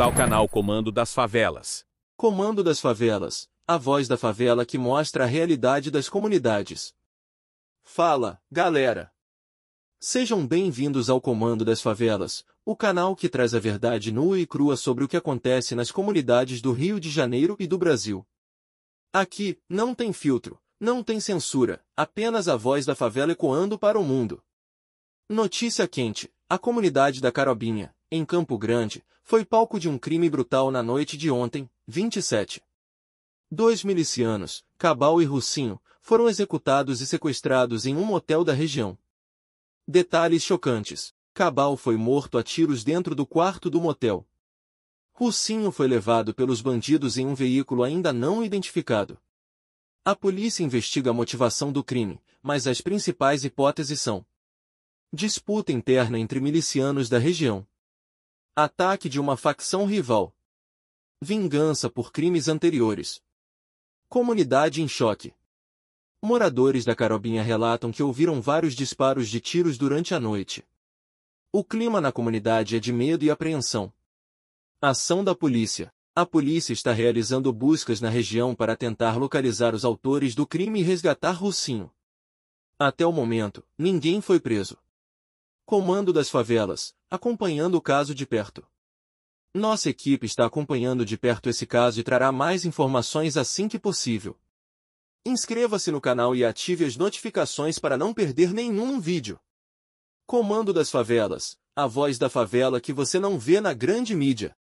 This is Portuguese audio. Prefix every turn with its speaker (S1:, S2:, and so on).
S1: ao canal Comando das Favelas. Comando das Favelas, a voz da favela que mostra a realidade das comunidades. Fala, galera! Sejam bem-vindos ao Comando das Favelas, o canal que traz a verdade nua e crua sobre o que acontece nas comunidades do Rio de Janeiro e do Brasil. Aqui, não tem filtro, não tem censura, apenas a voz da favela ecoando para o mundo. Notícia quente: a comunidade da Carobinha, em Campo Grande, foi palco de um crime brutal na noite de ontem, 27. Dois milicianos, Cabal e Russinho, foram executados e sequestrados em um motel da região. Detalhes chocantes. Cabal foi morto a tiros dentro do quarto do motel. Russinho foi levado pelos bandidos em um veículo ainda não identificado. A polícia investiga a motivação do crime, mas as principais hipóteses são disputa interna entre milicianos da região, Ataque de uma facção rival. Vingança por crimes anteriores. Comunidade em choque. Moradores da Carobinha relatam que ouviram vários disparos de tiros durante a noite. O clima na comunidade é de medo e apreensão. Ação da polícia. A polícia está realizando buscas na região para tentar localizar os autores do crime e resgatar Russinho. Até o momento, ninguém foi preso. Comando das favelas acompanhando o caso de perto. Nossa equipe está acompanhando de perto esse caso e trará mais informações assim que possível. Inscreva-se no canal e ative as notificações para não perder nenhum vídeo. Comando das Favelas, a voz da favela que você não vê na grande mídia.